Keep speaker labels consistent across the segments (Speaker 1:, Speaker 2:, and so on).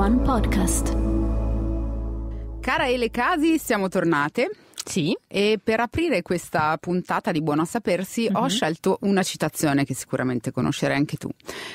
Speaker 1: One Podcast. Cara Ele Casi, siamo tornate. Sì. E per aprire questa puntata di Buono a Sapersi mm-hmm. ho mhm. scelto una citazione che sicuramente conoscerai anche tu.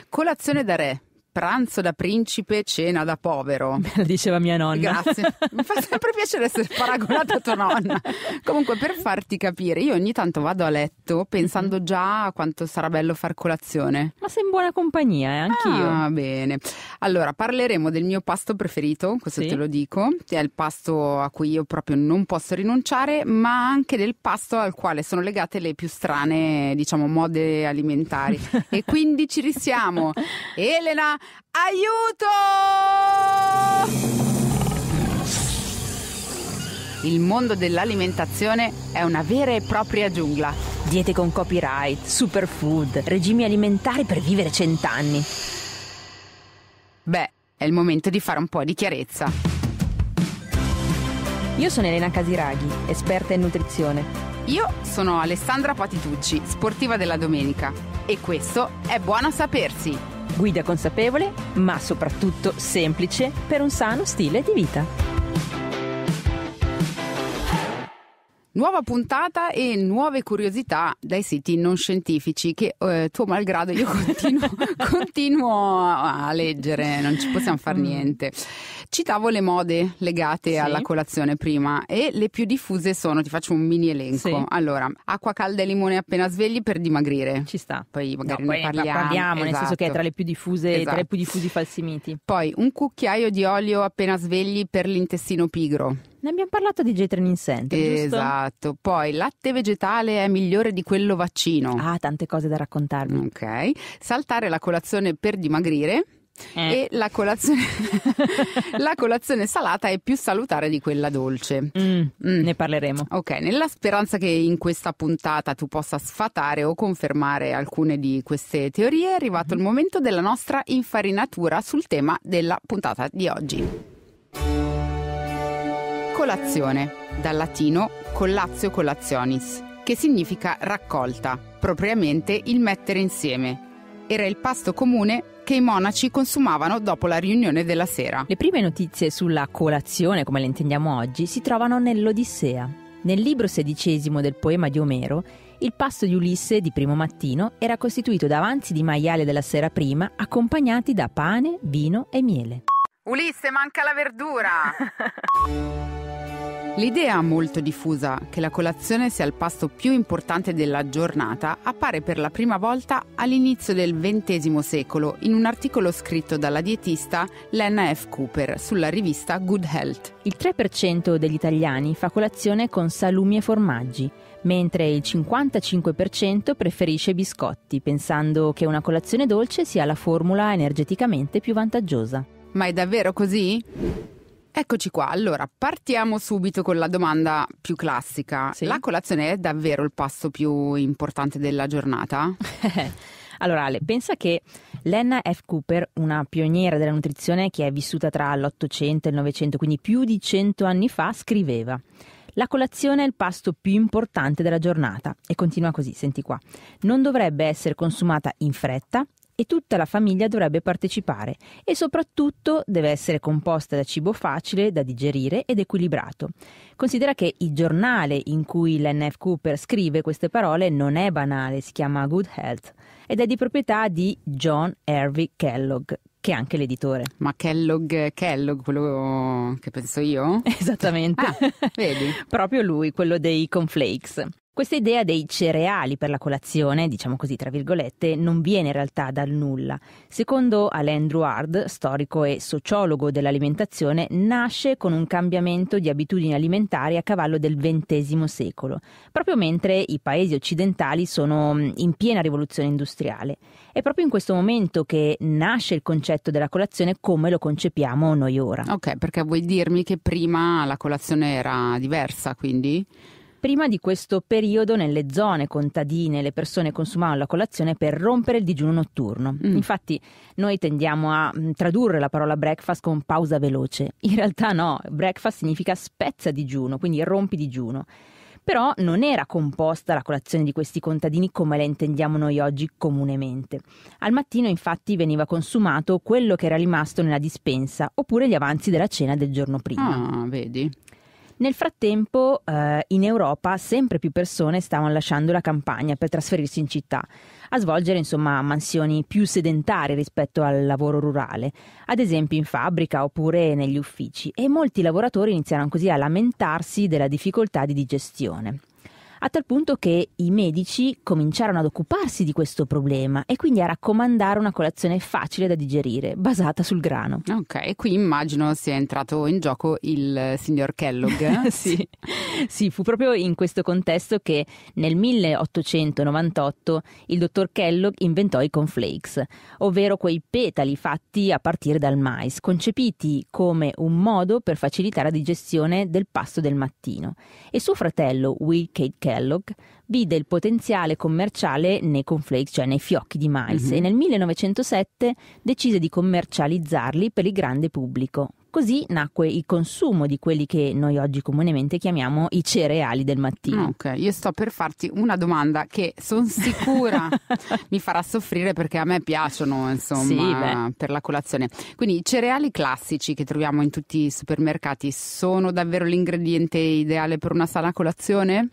Speaker 1: Colazione da re, pranzo da principe, cena da povero. Me lo diceva mia nonna. Grazie. Mi fa sempre piacere essere paragonata a tua nonna. Comunque, per farti capire, io ogni tanto vado a letto pensando già a quanto sarà bello far colazione. Ma sei in buona compagnia, eh? anch'io. Ah, bene. Allora, parleremo del mio pasto preferito, questo sì. te lo dico. È il pasto a cui io proprio non posso rinunciare, ma anche del pasto al quale sono legate le più strane, diciamo, mode alimentari. e quindi ci risiamo. Elena! Aiuto! Il mondo dell'alimentazione è una vera e propria giungla. Diete con copyright, superfood, regimi alimentari per vivere cent'anni. Beh, è il momento di fare un po' di chiarezza. Io sono Elena Casiraghi, esperta in nutrizione. Io sono Alessandra Patitucci, sportiva della domenica. E questo è Buono a Sapersi, Guida consapevole, ma soprattutto semplice per un sano stile di vita. Nuova puntata e nuove curiosità dai siti non scientifici che eh, tuo malgrado io continuo, continuo, a leggere, non ci possiamo fare mm. niente. Citavo le mode legate sì. alla colazione prima e le più diffuse sono, ti faccio un mini elenco. Sì. Allora, acqua calda e limone appena svegli per dimagrire. Ci sta. Poi magari no, ne poi parliamo. parliamo esatto. nel senso che è esatto. tra le più diffuse, esatto. tra i più diffusi falsi miti. Poi un cucchiaio di olio appena svegli per l'intestino pigro. Ne abbiamo parlato di J-Train Incentive, Esatto. Giusto? Poi, latte vegetale è migliore di quello vaccino. Ah, tante cose da raccontarmi. Ok. Saltare la colazione per dimagrire. Eh. E la colazione, la colazione, salata è più salutare di quella dolce. Mm, mm. Ne parleremo. Ok, nella speranza che in questa puntata tu possa sfatare o confermare alcune di queste teorie, è arrivato mm. il momento della nostra infarinatura sul tema della puntata di oggi. Colazione, dal latino collatio collationis, che significa raccolta, propriamente il mettere insieme. Era il pasto comune che i monaci consumavano dopo la riunione della sera. Le prime notizie sulla colazione,
Speaker 2: come le intendiamo oggi, si trovano nell'Odissea. Nel libro sedicesimo del poema di Omero, il pasto di Ulisse di primo mattino era costituito da avanzi di maiale della sera prima,
Speaker 1: accompagnati da pane, vino e miele. Ulisse, manca la verdura! L'idea molto diffusa che la colazione sia il pasto più importante della giornata appare per la prima volta all'inizio del XX secolo in un articolo scritto dalla dietista Lena F. Cooper sulla rivista Good Health. Il 3% degli italiani fa colazione con salumi e formaggi, mentre il
Speaker 2: 55% preferisce biscotti, pensando che una colazione dolce sia la formula
Speaker 1: energeticamente
Speaker 2: più vantaggiosa.
Speaker 1: Ma è davvero così? Eccoci qua, allora partiamo subito con la domanda più classica. Sì. La colazione è davvero il passo più importante della giornata? Allora Ale, pensa che Lena
Speaker 2: F. Cooper, una pioniera della nutrizione che è vissuta tra l'Ottocento e il Novecento, quindi più di cento anni fa, scriveva la colazione è il pasto più importante della giornata e continua così, senti qua. Non dovrebbe essere consumata in fretta e tutta la famiglia dovrebbe partecipare e soprattutto deve essere composta da cibo facile da digerire ed equilibrato. Considera che il giornale in cui l'NF Cooper scrive queste parole non è banale, si chiama Good Health ed è di proprietà di John Hervey Kellogg, che è anche l'editore. Ma Kellogg, Kellogg, quello che penso io? Esattamente. Ah, vedi. Proprio lui, quello dei Conflakes. Questa idea dei cereali per la colazione, diciamo così tra virgolette, non viene in realtà dal nulla. Secondo Alain Drouard, storico e sociologo dell'alimentazione, nasce con un cambiamento di abitudini alimentari a cavallo del XX secolo, proprio mentre i paesi occidentali sono mm, in piena rivoluzione industriale. È proprio in questo momento che nasce il concetto della colazione come lo concepiamo noi ora. Ok, perché vuoi dirmi che prima la colazione era diversa, quindi? prima di questo periodo nelle zone contadine le persone consumavano la colazione per rompere il digiuno notturno. Mm. Infatti noi tendiamo a mm, tradurre la parola breakfast con pausa veloce. In realtà no, breakfast significa spezza digiuno, quindi rompi digiuno. Però non era composta la colazione di questi contadini come la intendiamo noi oggi comunemente. Al mattino infatti veniva consumato quello che era rimasto nella dispensa oppure gli avanzi della cena del giorno prima. Ah, vedi. Nel frattempo eh, in Europa sempre più persone stavano lasciando la campagna per trasferirsi in città, a svolgere insomma mansioni più sedentarie rispetto al lavoro rurale, ad esempio in fabbrica oppure negli uffici e molti lavoratori iniziarono così a lamentarsi della difficoltà di digestione a tal punto che i medici cominciarono ad occuparsi di questo problema e quindi a raccomandare una colazione facile
Speaker 1: da digerire, basata sul grano. Ok, qui immagino sia entrato in gioco il signor Kellogg. sì. sì, fu proprio in questo contesto che nel
Speaker 2: 1898 il dottor Kellogg inventò i conflakes, ovvero quei petali fatti a partire dal mais, concepiti come un modo per facilitare la digestione del pasto del mattino. E suo fratello, Will Kate Kellogg vide il potenziale commerciale nei conflakes, cioè nei fiocchi di mais, mm-hmm. e nel 1907 decise di commercializzarli per il grande pubblico. Così nacque il consumo di
Speaker 1: quelli che noi oggi comunemente chiamiamo i cereali del mattino. Ok, io sto per farti una domanda che sono sicura mi farà soffrire perché a me piacciono, insomma, sì, per la colazione. Quindi i cereali classici che troviamo in tutti i supermercati sono davvero l'ingrediente ideale per una sana colazione?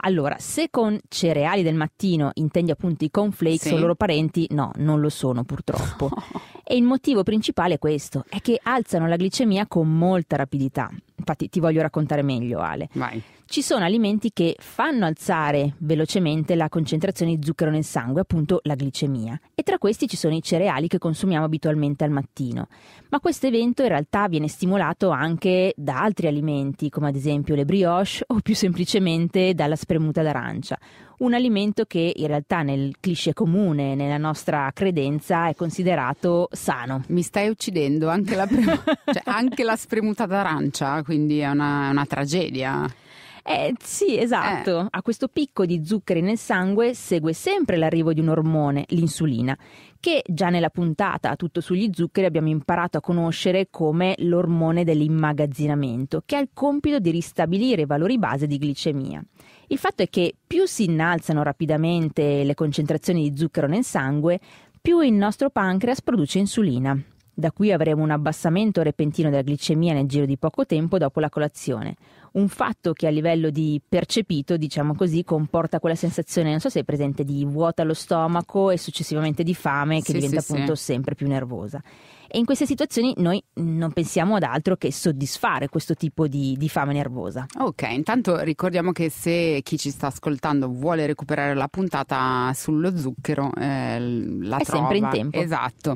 Speaker 1: Allora, se con
Speaker 2: cereali del mattino intendi appunto i cornflakes sì. o loro parenti, no, non lo sono purtroppo. e il motivo principale è questo, è che alzano la glicemia con molta rapidità. Infatti ti voglio raccontare meglio Ale. Vai. Ci sono alimenti che fanno alzare velocemente la concentrazione di zucchero nel sangue, appunto la glicemia. E tra questi ci sono i cereali che consumiamo abitualmente al mattino. Ma questo evento in realtà viene stimolato anche da altri alimenti, come ad esempio le brioche o più semplicemente dalla spremuta d'arancia un alimento che in realtà nel cliché comune, nella nostra credenza, è considerato
Speaker 1: sano. Mi stai uccidendo anche la, prima, cioè, anche la spremuta d'arancia, quindi è una, una tragedia. Eh, sì, esatto. Eh. A questo picco di zuccheri
Speaker 2: nel sangue segue sempre l'arrivo di un ormone, l'insulina, che già nella puntata Tutto sugli zuccheri abbiamo imparato a conoscere come l'ormone dell'immagazzinamento, che ha il compito di ristabilire i valori base di glicemia. Il fatto è che più si innalzano rapidamente le concentrazioni di zucchero nel sangue, più il nostro pancreas produce insulina. Da qui avremo un abbassamento repentino della glicemia nel giro di poco tempo dopo la colazione un fatto che a livello di percepito, diciamo così, comporta quella sensazione, non so se è presente, di vuota allo stomaco e successivamente di fame che sì, diventa sì, appunto sì. sempre più nervosa. E in queste situazioni noi non pensiamo ad altro che soddisfare questo tipo di, di fame nervosa.
Speaker 1: Ok, intanto ricordiamo che se chi ci sta ascoltando vuole recuperare la puntata sullo zucchero, eh, la È trova. sempre in tempo. Esatto.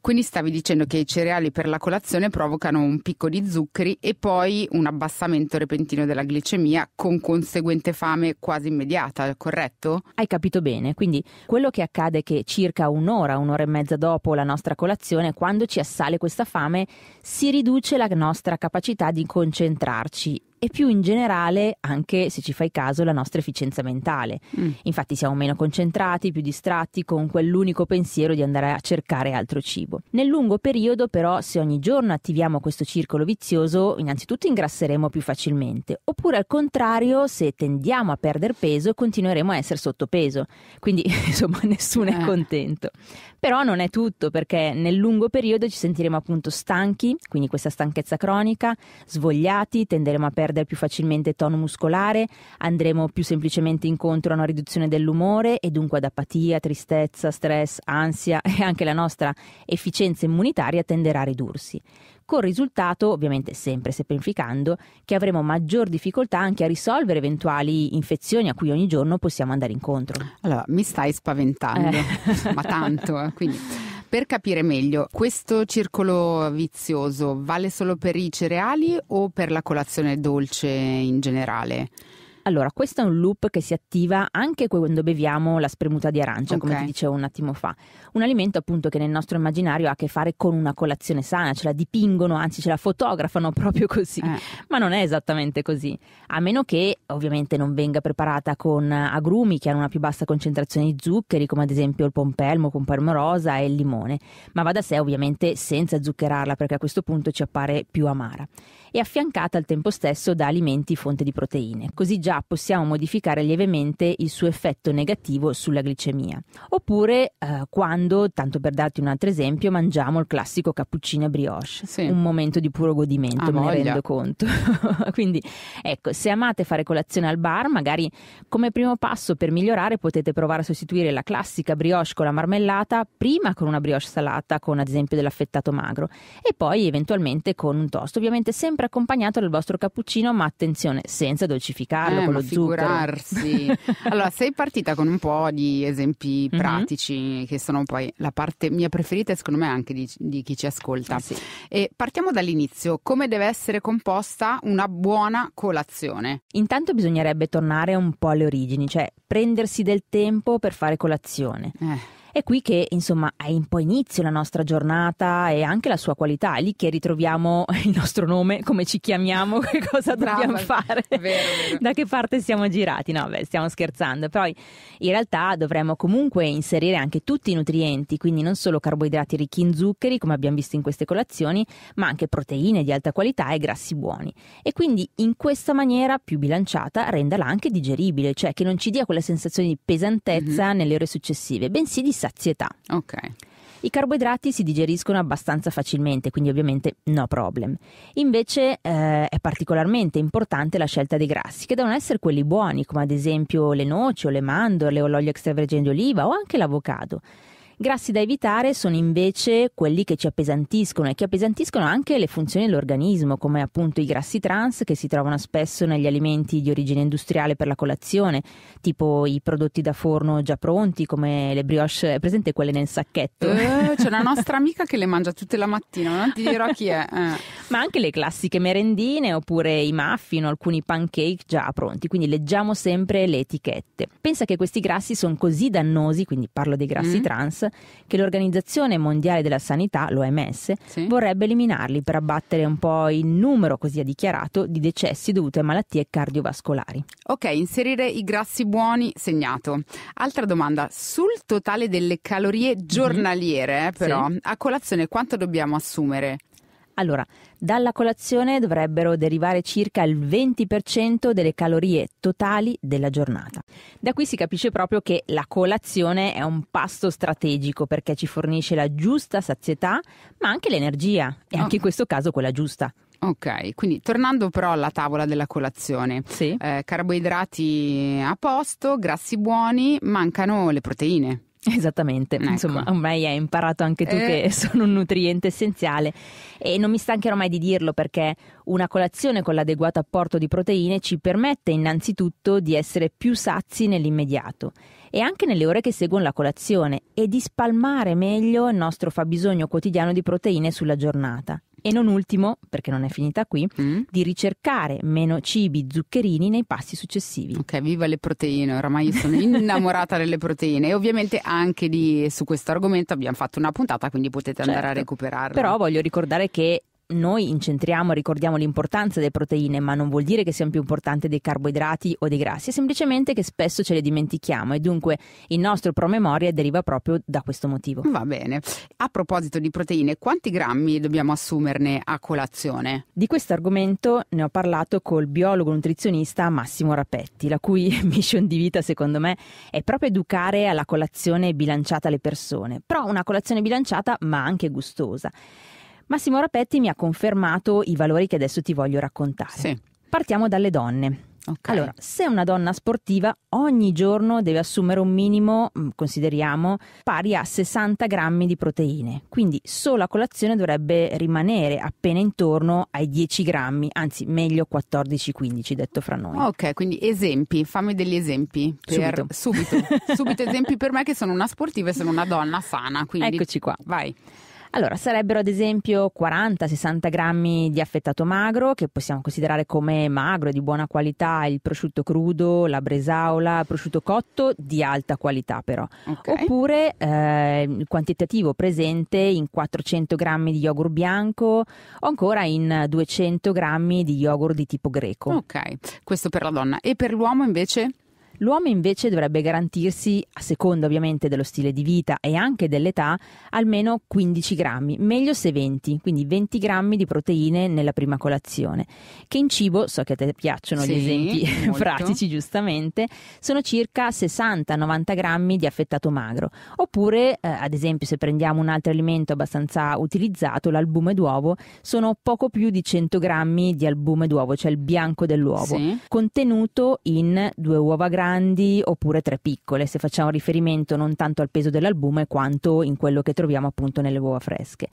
Speaker 1: Quindi stavi dicendo che i cereali per la colazione provocano un picco di zuccheri e poi un abbassamento repentino della glicemia con conseguente fame quasi immediata, corretto? Hai capito bene. Quindi quello che accade è che circa un'ora, un'ora e mezza dopo la nostra
Speaker 2: colazione, quando quando ci assale questa fame si riduce la nostra capacità di concentrarci e più in generale anche, se ci fai caso, la nostra efficienza mentale. Mm. Infatti siamo meno concentrati, più distratti con quell'unico pensiero di andare a cercare altro cibo. Nel lungo periodo però se ogni giorno attiviamo questo circolo vizioso, innanzitutto ingrasseremo più facilmente, oppure al contrario se tendiamo a perdere peso continueremo a essere sottopeso. Quindi insomma nessuno eh. è contento. Però non è tutto perché nel lungo periodo ci sentiremo appunto stanchi, quindi questa stanchezza cronica, svogliati, tenderemo a perdere perdere più facilmente tono muscolare, andremo più semplicemente incontro a una riduzione dell'umore e dunque ad apatia, tristezza, stress, ansia e anche la nostra efficienza immunitaria tenderà a ridursi col risultato, ovviamente sempre semplificando, che avremo maggior difficoltà anche a risolvere eventuali infezioni a cui ogni giorno possiamo andare
Speaker 1: incontro. Allora, mi stai spaventando, eh. ma tanto, eh, quindi per capire meglio, questo circolo vizioso vale solo per i cereali o per la colazione dolce in generale? Allora, questo è un loop che si attiva anche
Speaker 2: quando beviamo la spremuta di arancia, okay. come ti dicevo un attimo fa. Un alimento appunto che nel nostro immaginario ha a che fare con una colazione sana, ce la dipingono, anzi ce la fotografano proprio così, eh. ma non è esattamente così, a meno che ovviamente non venga preparata con agrumi che hanno una più bassa concentrazione di zuccheri, come ad esempio il pompelmo, pompelmo rosa e il limone, ma va da sé ovviamente senza zuccherarla perché a questo punto ci appare più amara e affiancata al tempo stesso da alimenti fonte di proteine. Così già possiamo modificare lievemente il suo effetto negativo sulla glicemia. Oppure eh, quando, tanto per darti un altro esempio, mangiamo il classico cappuccino e brioche, sì. un momento di puro godimento, ah, me voglia. ne rendo conto. Quindi ecco, se amate fare colazione al bar, magari come primo passo per migliorare potete provare a sostituire la classica brioche con la marmellata, prima con una brioche salata con ad esempio dell'affettato magro e poi eventualmente con un toast, ovviamente sempre sempre accompagnato dal vostro cappuccino,
Speaker 1: ma attenzione,
Speaker 2: senza dolcificarlo
Speaker 1: eh, con lo figurarsi. zucchero. allora, sei partita con un po' di esempi mhm. pratici, mm-hmm. che sono poi la parte mia preferita e secondo me anche di, di chi ci ascolta. Sì. E partiamo dall'inizio, come deve essere composta una buona colazione? Intanto bisognerebbe tornare un po' alle origini, cioè prendersi
Speaker 2: del tempo per fare colazione. Eh. È qui che insomma è un po' inizio la nostra giornata e anche la sua qualità, è lì che ritroviamo il nostro nome, come ci chiamiamo, che cosa Brava. dobbiamo fare, vero, vero. da che parte siamo girati, no beh stiamo scherzando, però in realtà dovremmo comunque inserire anche tutti i nutrienti, quindi non solo carboidrati ricchi in zuccheri come abbiamo visto in queste colazioni, ma anche proteine di alta qualità e grassi buoni e quindi in questa maniera più bilanciata renderla anche digeribile, cioè che non ci dia quella sensazione di pesantezza mm-hmm. nelle ore successive, bensì di sazietà. Okay. I carboidrati si digeriscono abbastanza facilmente, quindi ovviamente no problem. Invece eh, è particolarmente importante la scelta dei grassi, che devono essere quelli buoni, come ad esempio le noci o le mandorle o l'olio extravergine di oliva o anche l'avocado. Grassi da evitare sono invece quelli che ci appesantiscono e che appesantiscono anche le funzioni dell'organismo, come appunto i grassi trans che si trovano spesso negli alimenti di origine industriale per la colazione, tipo i prodotti da forno già pronti, come le brioche, è presente quelle nel sacchetto. Eh, c'è una nostra
Speaker 1: amica che le mangia tutte la mattina, non ti dirò chi è. Eh. Ma anche le classiche merendine oppure
Speaker 2: i muffin o alcuni pancake già pronti, quindi leggiamo sempre le etichette. Pensa che questi grassi sono così dannosi, quindi parlo dei grassi mm. trans che l'Organizzazione Mondiale della Sanità, l'OMS, sì. vorrebbe eliminarli per abbattere un po' il numero, così ha dichiarato, di decessi dovuti a malattie cardiovascolari.
Speaker 1: Ok, inserire i grassi buoni, segnato. Altra domanda, sul totale delle calorie mhm. giornaliere mm-hmm. però, sì. a colazione quanto dobbiamo assumere? Allora, dalla colazione dovrebbero derivare
Speaker 2: circa il 20% delle calorie totali della giornata. Da qui si capisce proprio che la colazione è un pasto strategico perché ci fornisce la giusta
Speaker 1: sazietà, ma anche l'energia, e anche in questo caso quella giusta. Ok, quindi tornando però alla tavola della colazione, sì. eh, carboidrati a posto, grassi buoni, mancano le proteine. Esattamente, ecco. insomma ormai hai imparato anche tu eh. che
Speaker 2: sono un nutriente essenziale e non mi stancherò mai di dirlo perché una colazione con l'adeguato apporto di proteine ci permette innanzitutto di essere più sazi nell'immediato e anche nelle ore che seguono la colazione e di spalmare meglio il nostro fabbisogno quotidiano di proteine sulla giornata e non ultimo, perché non è finita qui, mm. di ricercare
Speaker 1: meno cibi zuccherini nei passi successivi. Ok, viva le proteine, oramai io sono innamorata delle proteine e ovviamente anche di, su questo argomento abbiamo fatto una puntata, quindi potete andare certo. a recuperarla. Però voglio ricordare che noi incentriamo e ricordiamo l'importanza delle proteine,
Speaker 2: ma non vuol dire che siano più importanti dei carboidrati o dei grassi, è semplicemente che spesso ce le dimentichiamo
Speaker 1: e dunque il nostro promemoria deriva proprio da questo motivo. Va bene. A proposito di proteine, quanti grammi dobbiamo assumerne a colazione? Di questo argomento ne ho parlato col biologo nutrizionista Massimo Rapetti, la cui mission di vita secondo me
Speaker 2: è proprio educare alla colazione bilanciata le persone, però una colazione bilanciata ma anche gustosa. Massimo Rapetti mi ha confermato i valori che adesso ti voglio raccontare. Sì. Partiamo dalle donne. Okay. Allora, se una donna sportiva ogni giorno deve assumere un minimo, mm, consideriamo, pari a 60 grammi di proteine, quindi solo a colazione dovrebbe rimanere appena intorno ai 10 grammi, anzi meglio 14-15 detto fra noi.
Speaker 1: Ok, quindi esempi, fammi degli esempi. Per... Subito. Subito, subito esempi per me che sono una sportiva e sono una donna sana. Quindi... Eccoci qua. Vai.
Speaker 2: Allora, sarebbero ad esempio 40-60 grammi di affettato magro, che possiamo considerare come magro di buona qualità, il prosciutto crudo, la bresaola, prosciutto cotto di alta qualità però. Okay. Oppure eh, il quantitativo presente in 400 grammi di yogurt bianco o ancora in 200 grammi di yogurt di tipo greco. Ok, questo per la donna. E per l'uomo invece? L'uomo invece dovrebbe garantirsi, a seconda ovviamente dello stile di vita e anche dell'età, almeno 15 grammi, meglio se 20, quindi 20 grammi di proteine nella prima colazione, che in cibo, so che a te piacciono sì, gli esempi molto. pratici giustamente, sono circa 60-90 grammi di affettato magro, oppure eh, ad esempio se prendiamo un altro alimento abbastanza utilizzato, l'albume d'uovo, sono poco più di 100 grammi di albume d'uovo, cioè il bianco dell'uovo, sì. contenuto in due uova grandi grandi oppure tre piccole, se facciamo riferimento non tanto al peso dell'albume quanto in quello che troviamo appunto nelle uova fresche.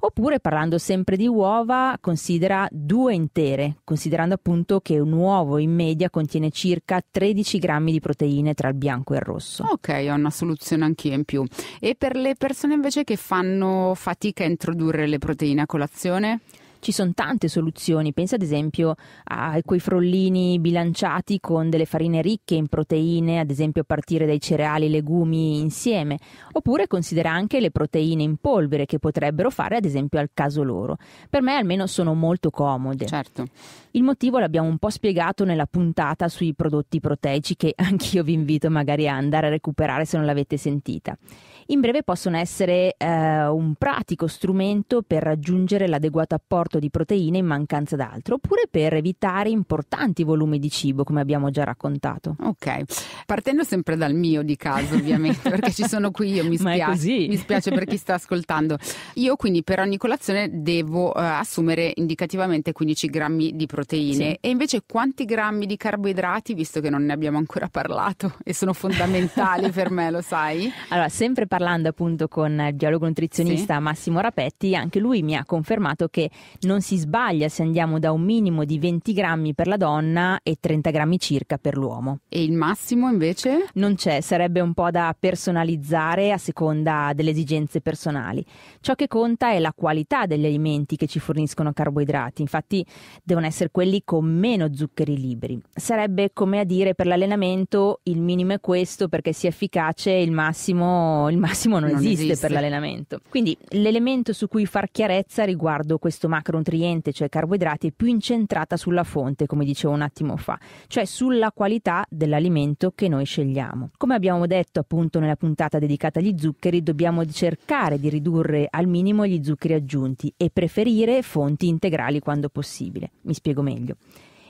Speaker 2: Oppure parlando sempre di uova, considera due intere, considerando
Speaker 1: appunto che un uovo in media contiene circa 13 grammi di proteine tra il bianco e il rosso. Ok, ho una soluzione anch'io in più. E per le persone invece che fanno fatica a introdurre le proteine a colazione? ci sono tante soluzioni, pensa ad esempio
Speaker 2: a quei frollini bilanciati con delle farine ricche in proteine, ad esempio a partire dai cereali e legumi insieme, oppure considera anche le proteine in polvere che potrebbero fare ad esempio al caso loro. Per me almeno sono molto comode. Certo. Il motivo l'abbiamo un po' spiegato nella puntata sui prodotti proteici che anch'io vi invito magari a andare a recuperare se non l'avete sentita in breve possono essere eh, un pratico strumento per raggiungere l'adeguato apporto di proteine in mancanza d'altro, oppure per evitare importanti volumi di cibo, come abbiamo già raccontato. Ok,
Speaker 1: partendo sempre dal mio di caso, ovviamente, perché ci sono qui io, mi spiace, mi spiace per chi sta ascoltando. Io quindi per ogni colazione devo eh, assumere indicativamente 15 grammi di proteine sì. e invece quanti grammi di carboidrati, visto che non ne abbiamo ancora parlato e sono fondamentali per me, lo sai? Allora, sempre parlando appunto con il dialogo nutrizionista sì. Massimo
Speaker 2: Rapetti, anche lui mi ha confermato che non si sbaglia se andiamo da un minimo di 20 grammi per la donna e 30 grammi circa per l'uomo. E il massimo invece? Non c'è, sarebbe un po' da personalizzare a seconda delle esigenze personali. Ciò che conta è la qualità degli alimenti che ci forniscono carboidrati, infatti devono essere quelli con meno zuccheri liberi. Sarebbe come a dire per l'allenamento il minimo è questo perché sia efficace il massimo, il massimo non, non esiste, esiste, per l'allenamento. Quindi l'elemento su cui far chiarezza riguardo questo macronutriente, cioè carboidrati, è più incentrata sulla fonte, come dicevo un attimo fa, cioè sulla qualità dell'alimento che noi scegliamo. Come abbiamo detto appunto nella puntata dedicata agli zuccheri, dobbiamo cercare di ridurre al minimo gli zuccheri aggiunti e preferire fonti integrali quando possibile. Mi spiego meglio.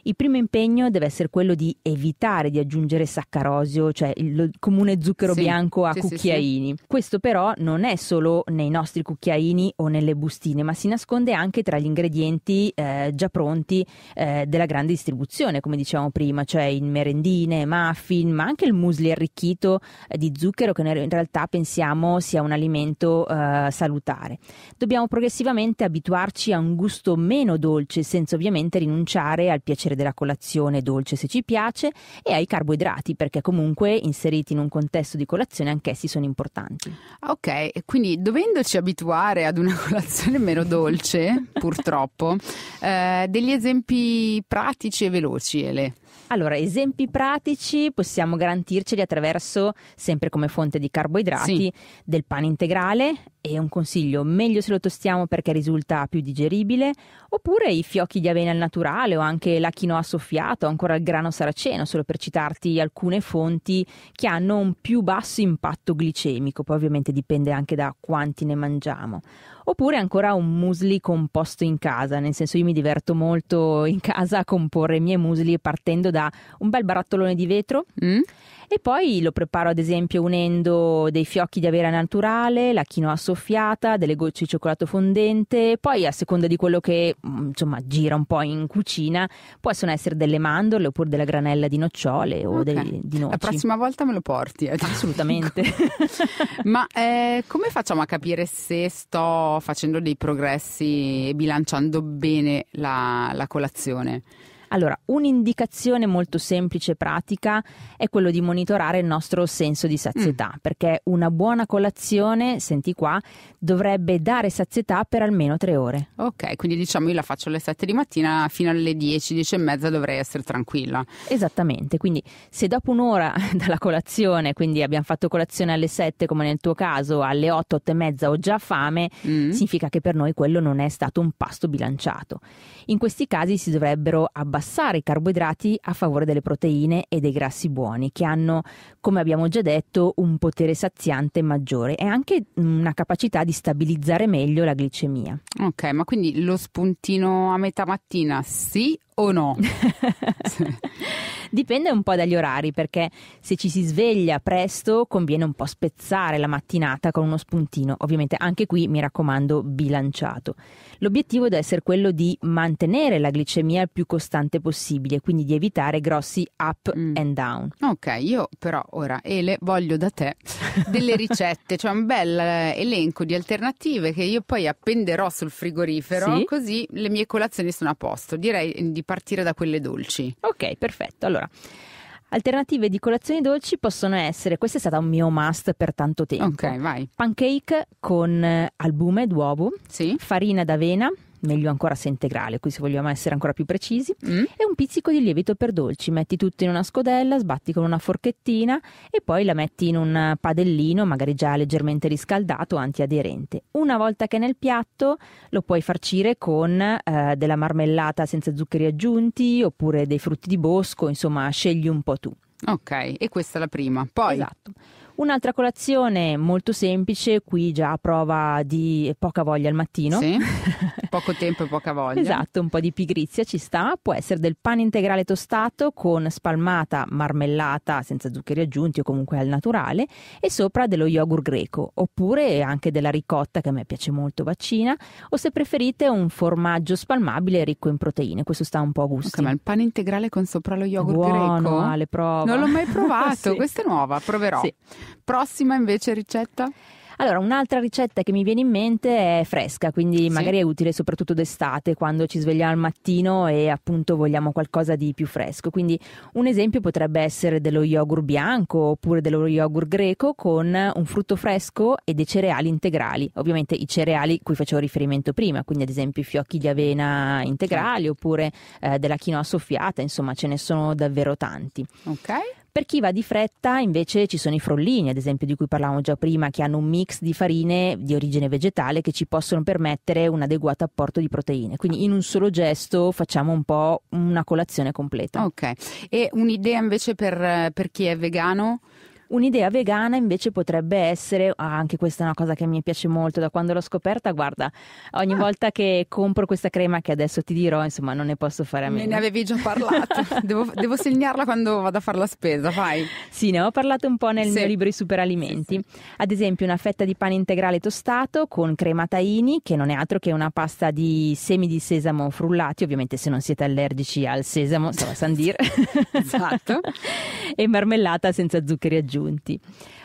Speaker 2: Il primo impegno deve essere quello di evitare di aggiungere saccarosio, cioè il comune zucchero sì, bianco a sì, cucchiaini. Sì, Questo però non è solo nei nostri cucchiaini o nelle bustine, ma si nasconde anche tra gli ingredienti eh, già pronti eh, della grande distribuzione, come dicevamo prima, cioè in merendine, muffin, ma anche il muesli arricchito eh, di zucchero che in realtà pensiamo sia un alimento eh, salutare. Dobbiamo progressivamente abituarci a un gusto meno dolce, senza ovviamente rinunciare al piacere polvere della colazione dolce se ci piace e ai carboidrati perché comunque inseriti in un
Speaker 1: contesto di colazione anch'essi sono importanti. Ah, ok, quindi dovendoci abituare ad una colazione meno dolce, purtroppo, eh, degli esempi pratici e veloci, Ele. Allora, esempi pratici possiamo garantirceli attraverso,
Speaker 2: sempre come fonte di carboidrati, sì. del pane integrale e un consiglio, meglio se lo tostiamo perché risulta più digeribile, oppure i fiocchi di avena al naturale o anche la quinoa soffiata o ancora il grano saraceno, solo per citarti alcune fonti che hanno un più basso impatto glicemico, poi ovviamente dipende anche da quanti ne mangiamo oppure ancora un musli composto in casa, nel senso io mi diverto molto in casa a comporre i miei musli partendo da un bel barattolone di vetro. Mm e poi lo preparo ad esempio unendo dei fiocchi di avera naturale, la quinoa soffiata, delle gocce di cioccolato fondente, poi a seconda di quello che mm, insomma gira un po' in cucina, possono essere delle mandorle oppure della granella di nocciole o okay. dei, di noci. La prossima
Speaker 1: volta me lo porti. Eh. Assolutamente. Ma eh, come facciamo a capire se sto facendo dei progressi e bilanciando bene la, la colazione?
Speaker 2: Allora, un'indicazione molto semplice e pratica è quello di monitorare il nostro senso di sazietà, mm. perché una buona colazione, senti qua, dovrebbe dare sazietà per almeno tre ore.
Speaker 1: Ok, quindi diciamo io la faccio alle 7 di mattina fino alle 10, 10 e mezza dovrei essere tranquilla. Esattamente, quindi se dopo un'ora dalla colazione, quindi
Speaker 2: abbiamo fatto colazione alle 7 come nel tuo caso, alle 8, 8 e mezza ho già fame, mm. significa che per noi quello non è stato un pasto bilanciato. In questi casi si dovrebbero abbassare bypassare i carboidrati a favore delle proteine e dei grassi buoni, che hanno, come abbiamo già detto, un potere saziante maggiore e anche una capacità di stabilizzare meglio la glicemia.
Speaker 1: Ok, ma quindi lo spuntino a metà mattina sì o no? Dipende un po' dagli orari, perché se ci si sveglia
Speaker 2: presto conviene un po' spezzare la mattinata con uno spuntino, ovviamente anche qui mi raccomando bilanciato. L'obiettivo deve essere quello di mantenere la glicemia il più costante possibile, quindi di evitare grossi up mm. and down.
Speaker 1: Ok, io però ora Ele voglio da te delle ricette, cioè un bel elenco di alternative che io poi appenderò sul frigorifero, sì? così le mie colazioni sono a posto. Direi di partire da quelle dolci. Ok, perfetto. Allora, Alternative di colazioni dolci possono essere, questa
Speaker 2: è stata un mio must per tanto tempo. Ok, vai. Pancake con eh, albume d'uovo, sì. farina d'avena, meglio ancora se integrale, qui se vogliamo essere ancora più precisi, mm. e un pizzico di lievito per dolci. Metti tutto in una scodella, sbatti con una forchettina e poi la metti in un padellino, magari già leggermente riscaldato, antiaderente. Una volta che è nel piatto lo puoi farcire con eh, della marmellata senza zuccheri aggiunti oppure dei frutti di bosco, insomma scegli un po' tu. Ok, e questa è la prima. Poi... Esatto. Un'altra colazione molto semplice, qui già a prova di poca voglia al mattino, sì. poco tempo e poca voglia. Esatto, un po' di pigrizia ci sta, può essere del pane integrale tostato con spalmata marmellata senza zuccheri aggiunti o comunque al naturale e sopra dello yogurt greco, oppure anche della ricotta che a me piace molto vaccina, o se preferite un formaggio spalmabile ricco in proteine, questo sta un po' a gusto. Okay, ma il pane
Speaker 1: integrale con sopra lo yogurt Buono, greco? Ale, prova. Non l'ho mai provato, sì. questa è nuova, proverò. Sì. Prossima invece ricetta? Allora, un'altra ricetta che mi viene in mente è fresca,
Speaker 2: quindi sì. magari è utile soprattutto d'estate quando ci svegliamo al mattino e appunto vogliamo qualcosa di più fresco. Quindi un esempio potrebbe essere dello yogurt bianco oppure dello yogurt greco con un frutto fresco e dei cereali integrali. Ovviamente i cereali cui facevo riferimento prima, quindi ad esempio i fiocchi di avena integrali certo. oppure eh, della quinoa soffiata, insomma ce ne sono davvero tanti. Ok. Per chi va di fretta invece ci sono i frollini, ad esempio di cui parlavamo già prima, che hanno un mix di farine di origine vegetale che ci possono permettere un adeguato apporto di proteine. Quindi in un solo gesto facciamo un po' una colazione completa. Ok,
Speaker 1: e un'idea invece per, per chi è vegano? Un'idea
Speaker 2: vegana invece potrebbe essere, ah, anche questa è una cosa che mi piace molto da quando l'ho scoperta, guarda, ogni ah. volta che compro questa crema che adesso ti dirò, insomma, non ne posso fare a meno. Me ne avevi già parlato, devo, devo, segnarla quando vado a fare la spesa, vai. Sì, ne ho parlato un po' nel sì. mio libro I superalimenti. Sì, sì. Ad esempio una fetta di pane integrale tostato con crema tahini, che non è altro che una pasta di semi di sesamo frullati, ovviamente se non siete allergici al sesamo, insomma, san dire. esatto. e marmellata senza zuccheri aggiunti aggiunti.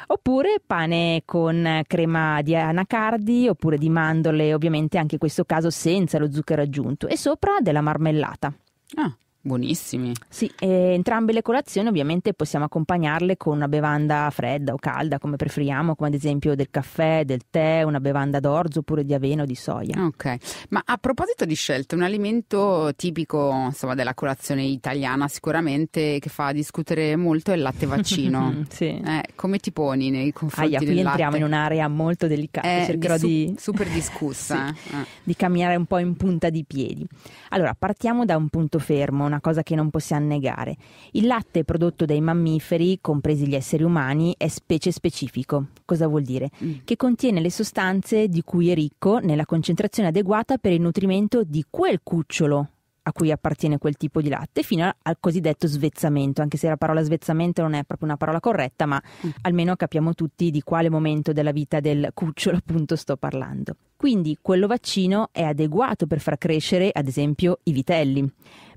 Speaker 2: Oppure pane con crema di anacardi oppure di mandorle, ovviamente anche in questo caso senza lo zucchero aggiunto, e sopra della marmellata. Ah.
Speaker 1: Buonissimi.
Speaker 2: Sì, entrambe le colazioni ovviamente possiamo accompagnarle con una bevanda fredda o calda, come preferiamo, come ad esempio del caffè, del tè, una bevanda d'orzo oppure di avena o di
Speaker 1: soia. Ok, ma a proposito di scelte, un alimento tipico insomma, della colazione italiana sicuramente che fa discutere molto è il latte vaccino. sì. Eh, come ti poni nei confronti Aia, qui entriamo in un'area molto delicata, eh, cercherò di, su- di... super discussa. sì, eh.
Speaker 2: Di camminare un po' in punta di piedi. Allora, partiamo da un punto fermo una cosa che non possiamo negare. Il latte prodotto dai mammiferi, compresi gli esseri umani, è specie specifico. Cosa vuol dire? Mm. Che contiene le sostanze di cui è ricco nella concentrazione adeguata per il nutrimento di quel cucciolo a cui appartiene quel tipo di latte, fino al cosiddetto svezzamento, anche se la parola svezzamento non è proprio una parola corretta, ma mm. almeno capiamo tutti di quale momento della vita del cucciolo appunto sto parlando. Quindi quello vaccino è adeguato per far crescere, ad esempio, i vitelli.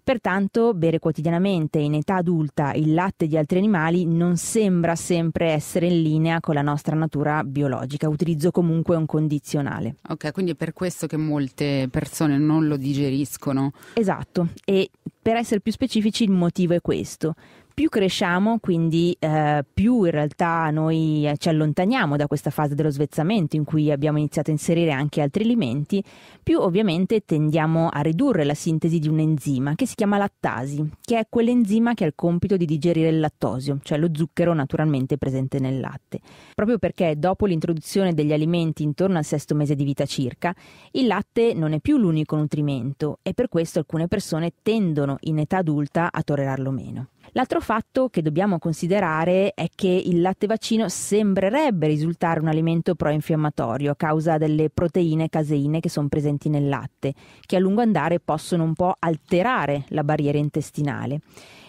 Speaker 2: Pertanto bere quotidianamente in età adulta il latte di altri animali non sembra sempre essere in linea con la nostra natura biologica. Utilizzo comunque un condizionale.
Speaker 1: Ok, quindi è per
Speaker 2: questo che molte persone non lo digeriscono. Esatto, e per essere più specifici il motivo è questo più cresciamo, quindi eh, più in realtà noi eh, ci allontaniamo da questa fase dello svezzamento in cui abbiamo iniziato a inserire anche altri alimenti, più ovviamente tendiamo a ridurre la sintesi di un enzima che si chiama lattasi, che è quell'enzima che ha il compito di digerire il lattosio, cioè lo zucchero naturalmente presente nel latte. Proprio perché dopo l'introduzione degli alimenti intorno al sesto mese di vita circa, il latte non è più l'unico nutrimento e per questo alcune persone tendono in età adulta a tollerarlo meno. L'altro fatto che dobbiamo considerare è che il latte vaccino sembrerebbe risultare un alimento pro-infiammatorio a causa delle proteine caseine che sono presenti nel latte, che a lungo andare possono un po' alterare la barriera intestinale.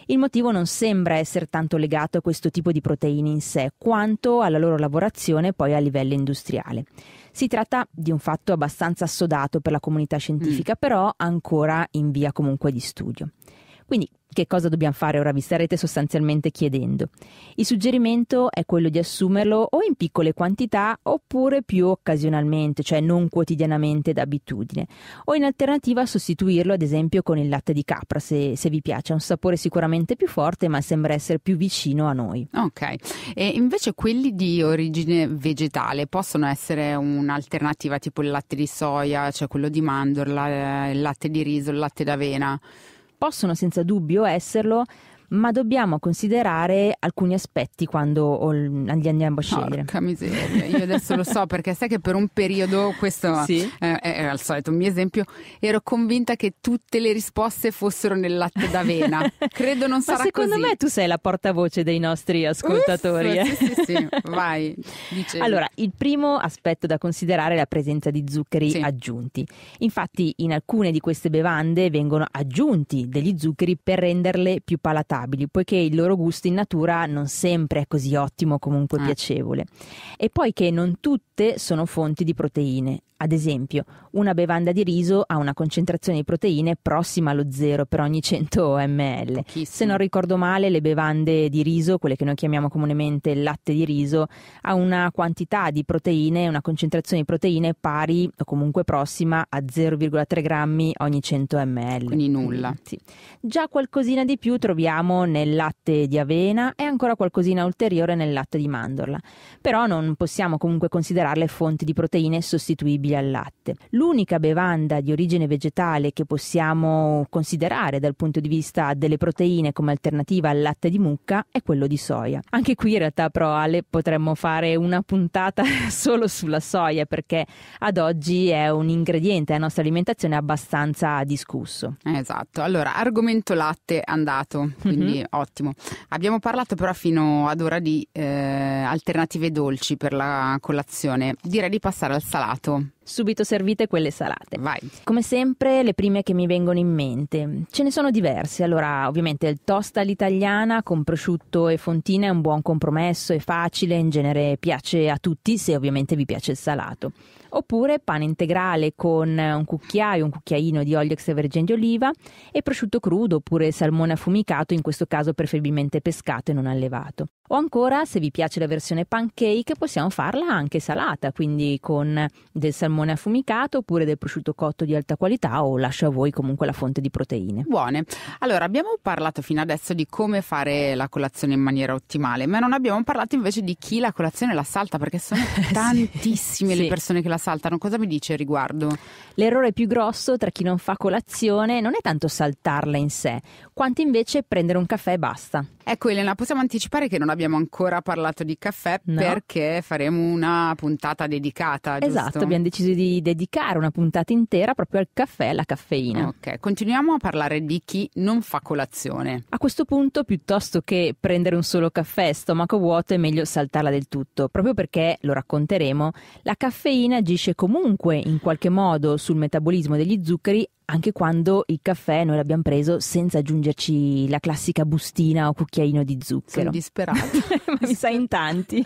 Speaker 2: Il motivo non sembra essere tanto legato a questo tipo di proteine in sé, quanto alla loro lavorazione poi a livello industriale. Si tratta di un fatto abbastanza assodato per la comunità mm. scientifica, mm. però ancora in via comunque di studio. Quindi che cosa dobbiamo fare ora? Vi starete sostanzialmente chiedendo. Il suggerimento è quello di assumerlo o in piccole quantità oppure più occasionalmente, cioè non quotidianamente d'abitudine, o in alternativa sostituirlo ad esempio con il latte di capra se, se vi piace, ha un sapore sicuramente più forte ma sembra essere più vicino a noi.
Speaker 1: Ok, e invece quelli di origine vegetale possono essere un'alternativa tipo il latte di soia, cioè quello di mandorla, eh, il latte di riso, il latte d'avena? possono senza dubbio
Speaker 2: esserlo ma dobbiamo considerare alcuni aspetti quando li andiamo
Speaker 1: a scegliere. Porca miseria, io adesso lo so perché sai che per un periodo, questo sì. Eh, è, è, al solito un mio esempio, ero convinta che tutte le risposte fossero nel latte d'avena.
Speaker 2: Credo non sarà ma secondo così. me tu sei la portavoce
Speaker 1: dei nostri ascoltatori. Uff, eh. sì, sì, sì, vai. Dicevi. Allora,
Speaker 2: il primo aspetto da considerare è la presenza di zuccheri sì. aggiunti. Infatti in alcune di queste bevande vengono aggiunti degli zuccheri per renderle più palatali sopportabili, poiché il loro gusto in natura non sempre è così ottimo o comunque ah. piacevole. E poi che non tutte sono fonti di proteine. Ad esempio, una bevanda di riso ha una concentrazione di proteine prossima allo zero per ogni 100 ml. Se non ricordo male, le bevande di riso, quelle che noi chiamiamo comunemente latte di riso, ha una quantità di proteine, una concentrazione di proteine pari o comunque prossima a 0,3 grammi ogni 100 ml. Quindi nulla. Sì. Già qualcosina di più troviamo grammo nel latte di avena e ancora qualcosina ulteriore nel latte di mandorla, però non possiamo comunque considerarle fonti di proteine sostituibili al latte. L'unica bevanda di origine vegetale che possiamo considerare dal punto di vista delle proteine come alternativa al latte di mucca è quello di soia. Anche qui in realtà però Ale potremmo fare una puntata solo sulla soia perché ad oggi è un ingrediente
Speaker 1: della nostra alimentazione abbastanza discusso. Esatto, allora argomento latte andato, quindi mm-hmm. ottimo. Abbiamo parlato però fino ad ora di eh, alternative dolci per la colazione, direi di passare al salato. Subito servite quelle
Speaker 2: salate. Vai. Come sempre, le prime che mi vengono in mente. Ce ne sono diverse. Allora, ovviamente, il toast all'italiana con prosciutto e fontina è un buon compromesso, è facile, in genere piace a tutti, se ovviamente vi piace il salato. Oppure pane integrale con un cucchiaio, un cucchiaino di olio extravergine di oliva e prosciutto crudo oppure salmone affumicato, in questo caso preferibilmente pescato e non allevato. O ancora, se vi piace la versione pancake, possiamo farla anche salata, quindi con del salmone affumicato oppure del prosciutto cotto di alta qualità o lascio a voi comunque la fonte di proteine.
Speaker 1: Buone. Allora, abbiamo parlato fino adesso di come fare la colazione in maniera ottimale, ma non abbiamo parlato invece di chi la colazione la salta, perché sono tantissime sì. le persone che la saltano. Cosa mi dice riguardo? L'errore più grosso tra chi non fa colazione non è tanto saltarla in sé, quanto
Speaker 2: invece prendere un caffè e basta.
Speaker 1: Ecco Elena, possiamo anticipare che non abbiamo ancora parlato di caffè no. perché faremo una puntata dedicata. Giusto? Esatto, abbiamo deciso di dedicare una puntata intera proprio al caffè e alla caffeina. Ok, continuiamo a parlare di chi non fa colazione. A questo punto, piuttosto che
Speaker 2: prendere un solo caffè stomaco vuoto, è meglio saltarla del tutto, proprio perché, lo racconteremo, la caffeina agisce comunque in qualche modo sul metabolismo degli zuccheri anche quando il caffè noi l'abbiamo preso senza aggiungerci la classica bustina o cucchiaino di zucchero. Sono disperato. Ma mi sa in tanti.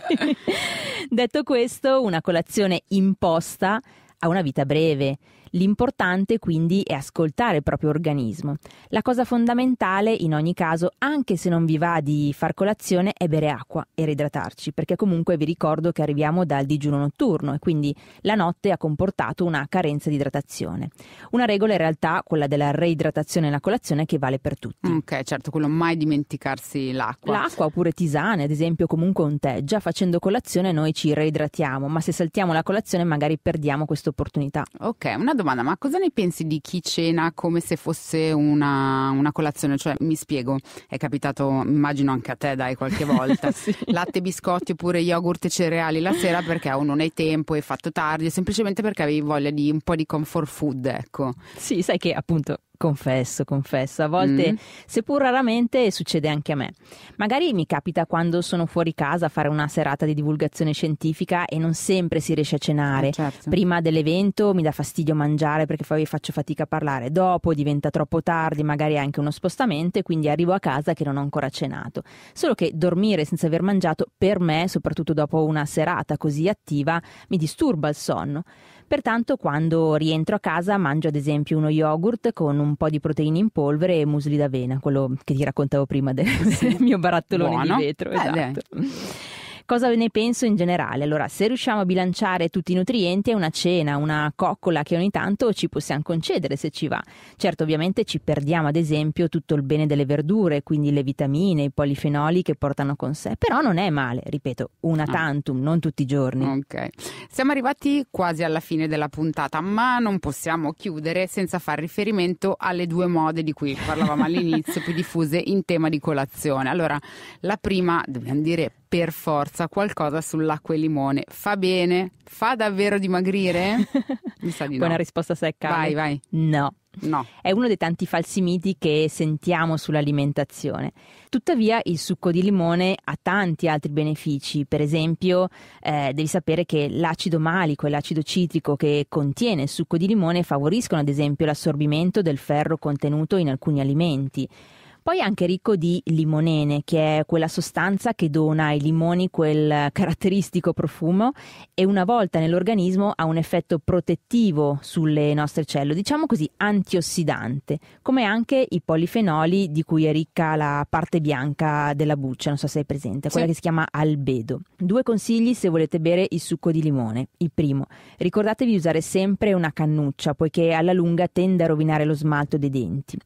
Speaker 2: Detto questo, una colazione imposta ha una vita breve L'importante quindi è ascoltare il proprio organismo. La cosa fondamentale, in ogni caso, anche se non vi va di far colazione, è bere acqua e reidratarci, perché comunque vi ricordo che arriviamo dal digiuno notturno e quindi la notte ha comportato una carenza di idratazione. Una regola in realtà, quella della reidratazione e la colazione, che vale per tutti. Ok, certo, quello mai dimenticarsi l'acqua. L'acqua oppure tisane, ad esempio, comunque un tè. Già facendo
Speaker 1: colazione noi ci reidratiamo, ma se saltiamo la colazione magari perdiamo questa opportunità. Ok, una domanda, ma cosa ne pensi di chi cena come se fosse una, una colazione? Cioè, mi spiego, è capitato, immagino anche a te, dai, qualche volta, sì. latte, biscotti oppure yogurt e cereali la sera perché o non hai tempo, hai fatto tardi, semplicemente perché avevi voglia di un po' di comfort food, ecco. Sì, sai che appunto Confesso, confesso, a volte, mm. seppur
Speaker 2: raramente, succede anche a me. Magari mi capita quando sono fuori casa a fare una serata di divulgazione scientifica e non sempre si riesce a cenare. Eh, certo. Prima dell'evento mi dà fastidio mangiare perché poi faccio fatica a parlare, dopo diventa troppo tardi, magari anche uno spostamento e quindi arrivo a casa che non ho ancora cenato. Solo che dormire senza aver mangiato per me, soprattutto dopo una serata così attiva, mi disturba il sonno. Pertanto quando rientro a casa mangio ad esempio uno yogurt con un po' di proteine in polvere e musli d'avena, quello che ti raccontavo prima del, sì. mio barattolone Buono. di vetro. esatto. Beh cosa ne penso in generale? Allora, se riusciamo a bilanciare tutti i nutrienti è una cena, una coccola che ogni tanto ci possiamo concedere se ci va. Certo, ovviamente ci perdiamo ad esempio tutto il bene delle verdure, quindi le vitamine, i polifenoli che portano con sé, però non è male, ripeto, una ah. tantum,
Speaker 1: non tutti i giorni. Ok, siamo arrivati quasi alla fine della puntata, ma non possiamo chiudere senza far riferimento alle due mode di cui parlavamo all'inizio, più diffuse in tema di colazione. Allora, la prima, dobbiamo dire per forza qualcosa sull'acqua e limone. Fa bene? Fa davvero dimagrire? Mi sa di no. Buona risposta
Speaker 2: secca. Vai, vai. No. No. È uno dei tanti falsi miti che sentiamo sull'alimentazione. Tuttavia il succo di limone ha tanti altri benefici, per esempio eh, devi sapere che l'acido malico e l'acido citrico che contiene il succo di limone favoriscono ad esempio l'assorbimento del ferro contenuto in alcuni alimenti. Poi è anche ricco di limonene, che è quella sostanza che dona ai limoni quel caratteristico profumo e una volta nell'organismo ha un effetto protettivo sulle nostre cellule, diciamo così antiossidante, come anche i polifenoli di cui è ricca la parte bianca della buccia, non so se è presente, quella sì. che si chiama albedo. Due consigli se volete bere il succo di limone. Il primo, ricordatevi di usare sempre una cannuccia, poiché alla lunga tende a rovinare lo smalto dei denti.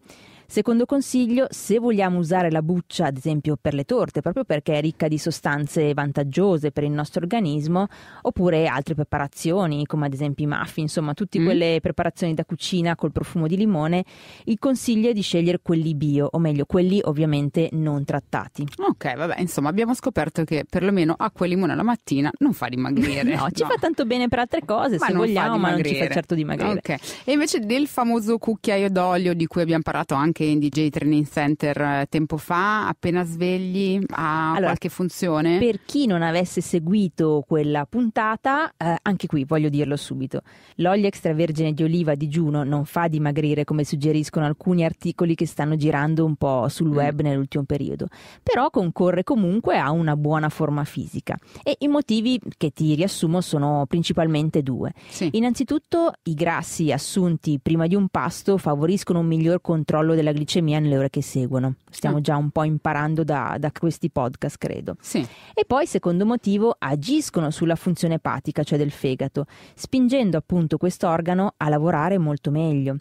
Speaker 2: Secondo consiglio, se vogliamo usare la buccia, ad esempio per le torte, proprio perché è ricca di sostanze vantaggiose per il nostro organismo, oppure altre preparazioni, come ad esempio i muffin, insomma, tutte mm. quelle preparazioni da cucina col profumo di limone, il consiglio è di scegliere quelli bio, o meglio, quelli
Speaker 1: ovviamente non trattati. Ok, vabbè, insomma, abbiamo scoperto che perlomeno acqua e limone alla mattina non fa dimagrire. no, ci no. fa
Speaker 2: tanto bene per altre cose, ma se vogliamo, ma non ci fa certo dimagrire. Ok,
Speaker 1: e invece del famoso cucchiaio d'olio di cui abbiamo parlato anche anche in DJ Training Center eh, tempo fa, appena svegli, ha allora, qualche funzione? Per chi non avesse seguito
Speaker 2: quella puntata, eh, anche qui voglio dirlo subito, l'olio extravergine di oliva a digiuno non fa dimagrire come suggeriscono alcuni articoli che stanno girando un po' sul mm. web nell'ultimo periodo, però concorre comunque a una buona forma fisica e i motivi che ti riassumo sono principalmente due. Sì. Innanzitutto i grassi assunti prima di un pasto favoriscono un miglior controllo della la glicemia nelle ore che seguono. Stiamo ah. già un po' imparando da, da questi podcast, credo. Sì. E poi, secondo motivo, agiscono sulla funzione epatica, cioè del fegato, spingendo appunto questo organo a lavorare molto meglio.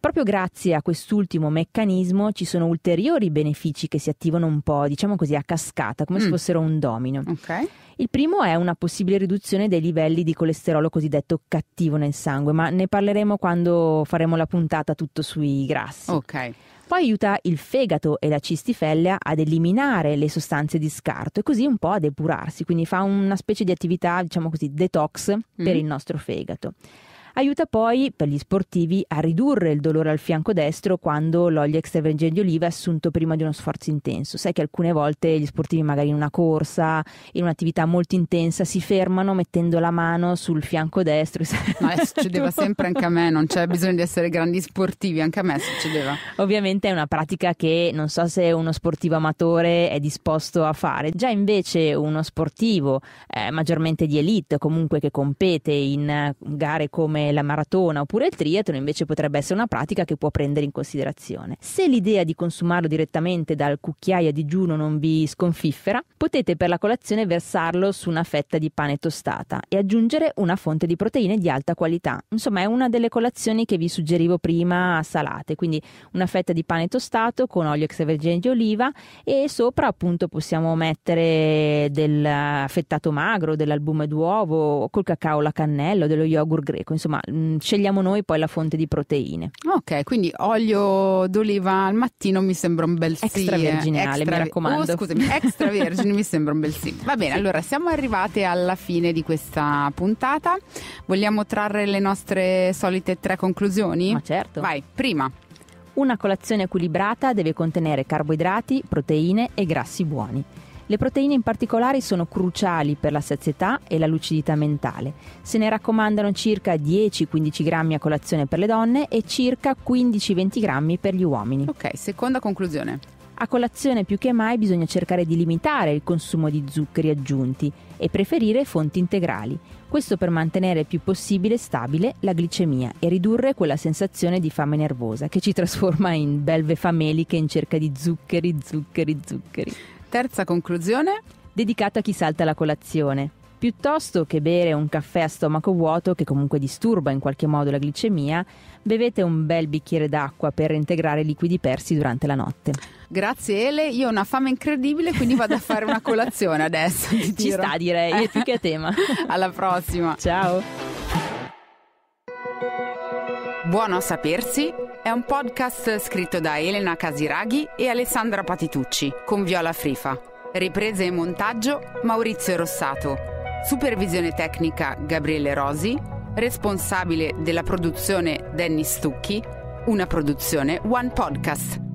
Speaker 2: Proprio grazie a quest'ultimo meccanismo ci sono ulteriori benefici che si attivano un po', diciamo così, a cascata, come mm. se fossero un domino. Okay. Il primo è una possibile riduzione dei livelli di colesterolo cosiddetto cattivo nel sangue, ma ne parleremo quando faremo la puntata tutto sui grassi. Ok. Poi aiuta il fegato e la cistifellea ad eliminare le sostanze di scarto e così un po' a depurarsi, quindi fa una specie di attività, diciamo così, detox mm. per il nostro fegato aiuta poi per gli sportivi a ridurre il dolore al fianco destro quando l'olio extravergine di oliva è assunto prima di uno sforzo intenso. Sai che alcune volte gli sportivi magari in una corsa, in un'attività molto intensa, si fermano mettendo la mano sul fianco destro. Ma succedeva sempre anche a me, non c'è bisogno di essere grandi sportivi, anche a me succedeva. Ovviamente è una pratica che non so se uno sportivo amatore è disposto a fare. Già invece uno sportivo eh, maggiormente di elite, comunque che compete in gare come la maratona oppure il triathlon invece potrebbe essere una pratica che può prendere in considerazione. Se l'idea di consumarlo direttamente dal cucchiaio a digiuno non vi sconfiffera, potete per la colazione versarlo su una fetta di pane tostata e aggiungere una fonte di proteine di alta qualità. Insomma, è una delle colazioni che vi suggerivo prima salate, quindi una fetta di pane tostato con olio extravergine di oliva e sopra appunto possiamo mettere del fettato magro, dell'albume d'uovo, col cacao la cannella o dello yogurt greco, insomma mh, mm, scegliamo noi poi la
Speaker 1: fonte di proteine. Ok, quindi olio d'oliva al mattino mi sembra un bel sì. Eh. Extraverginale, extra... mi raccomando. Oh, scusami, extravergine mi sembra un bel sì. Va bene, sì. allora siamo arrivate alla fine di questa puntata. Vogliamo trarre le nostre solite tre conclusioni? Ma certo. Vai, prima. Una colazione equilibrata deve contenere carboidrati,
Speaker 2: proteine e grassi buoni. Le proteine in particolare sono cruciali per la sazietà e la lucidità mentale. Se ne raccomandano circa 10-15 grammi a colazione per le donne e circa 15-20 grammi per gli uomini. Ok, seconda conclusione. A colazione più che mai bisogna cercare di limitare il consumo di zuccheri aggiunti e preferire fonti integrali, questo per mantenere il più possibile stabile la glicemia e ridurre quella sensazione di fame nervosa che ci trasforma in belve fameliche in cerca di zuccheri, zuccheri, zuccheri. Terza conclusione? Dedicata a chi salta la colazione. Piuttosto che bere un caffè a stomaco vuoto, che comunque disturba in qualche modo la glicemia, bevete un bel bicchiere d'acqua per reintegrare i liquidi persi durante la notte.
Speaker 1: Grazie Ele, io ho una fame incredibile, quindi vado a fare una colazione adesso. Ci sta direi, è più che tema. Alla prossima. Ciao. Buono a sapersi è un podcast scritto da Elena Casiraghi e Alessandra Patitucci con Viola Frifa. Riprese e montaggio Maurizio Rossato. Supervisione tecnica Gabriele Rosi. Responsabile della produzione Dennis Stucchi. Una produzione One Podcast.